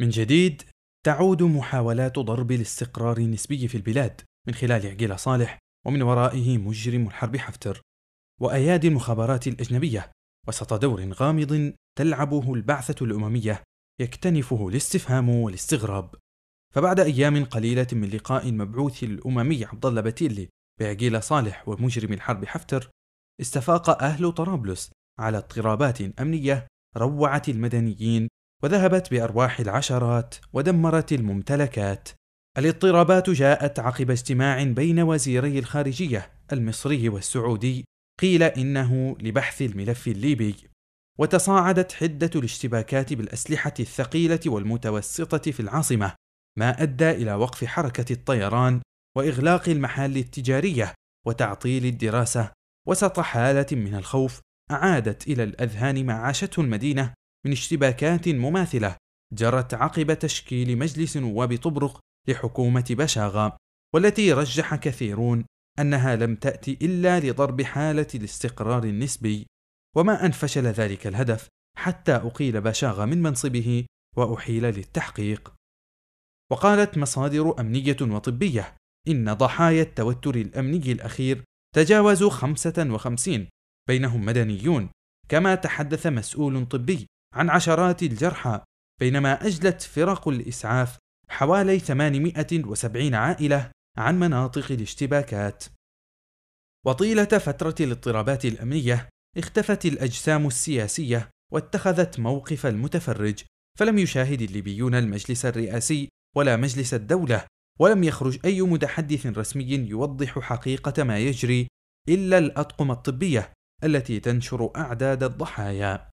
من جديد تعود محاولات ضرب الاستقرار النسبي في البلاد من خلال عقيلة صالح ومن ورائه مجرم الحرب حفتر وأيادي المخابرات الأجنبية وسط دور غامض تلعبه البعثة الأممية يكتنفه الاستفهام والاستغراب فبعد أيام قليلة من لقاء المبعوث الأممي عبد الله بتيلي بعقيلة صالح ومجرم الحرب حفتر استفاق أهل طرابلس على اضطرابات أمنية روعت المدنيين وذهبت بأرواح العشرات ودمرت الممتلكات. الاضطرابات جاءت عقب اجتماع بين وزيري الخارجية المصري والسعودي قيل إنه لبحث الملف الليبي. وتصاعدت حدة الاشتباكات بالأسلحة الثقيلة والمتوسطة في العاصمة، ما أدى إلى وقف حركة الطيران وإغلاق المحال التجارية وتعطيل الدراسة وسط حالة من الخوف أعادت إلى الأذهان ما عاشته المدينة من اشتباكات مماثلة جرت عقب تشكيل مجلس نواب طبرق لحكومة بشاغة والتي رجح كثيرون أنها لم تأتي إلا لضرب حالة الاستقرار النسبي وما أن فشل ذلك الهدف حتى أقيل بشاغة من منصبه وأحيل للتحقيق وقالت مصادر أمنية وطبية إن ضحايا التوتر الأمني الأخير تجاوزوا 55 بينهم مدنيون كما تحدث مسؤول طبي عن عشرات الجرحى بينما أجلت فرق الإسعاف حوالي 870 عائلة عن مناطق الاشتباكات. وطيلة فترة الاضطرابات الأمنية اختفت الأجسام السياسية واتخذت موقف المتفرج فلم يشاهد الليبيون المجلس الرئاسي ولا مجلس الدولة ولم يخرج أي متحدث رسمي يوضح حقيقة ما يجري إلا الأطقم الطبية التي تنشر أعداد الضحايا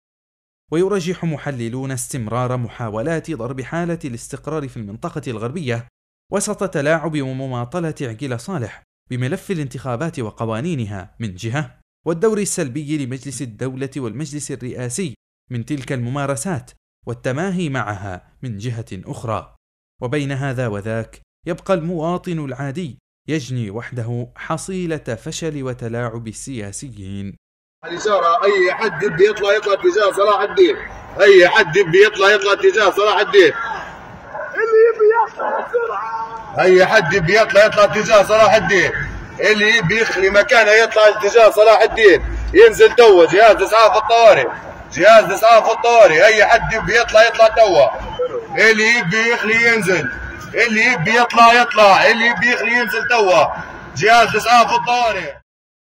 ويرجح محللون استمرار محاولات ضرب حالة الاستقرار في المنطقة الغربية وسط تلاعب ومماطلة عقيل صالح بملف الانتخابات وقوانينها من جهة والدور السلبي لمجلس الدولة والمجلس الرئاسي من تلك الممارسات والتماهي معها من جهة أخرى وبين هذا وذاك يبقى المواطن العادي يجني وحده حصيلة فشل وتلاعب السياسيين الإشارة أي حد يبي يطلع يطلع اتجاه صلاح الدين أي حد يبي يطلع يطلع اتجاه صلاح الدين اللي يبي يطلع بسرعة أي حد يبي يطلع يطلع اتجاه صلاح الدين اللي يبي يخلي مكانه يطلع اتجاه صلاح الدين ينزل توا جهاز إسعاف الطوارئ جهاز إسعاف الطوارئ أي حد يبي يطلع يطلع توا اللي يبي يخلي ينزل اللي يبي يطلع يطلع اللي يبي يخلي ينزل توا جهاز إسعاف الطوارئ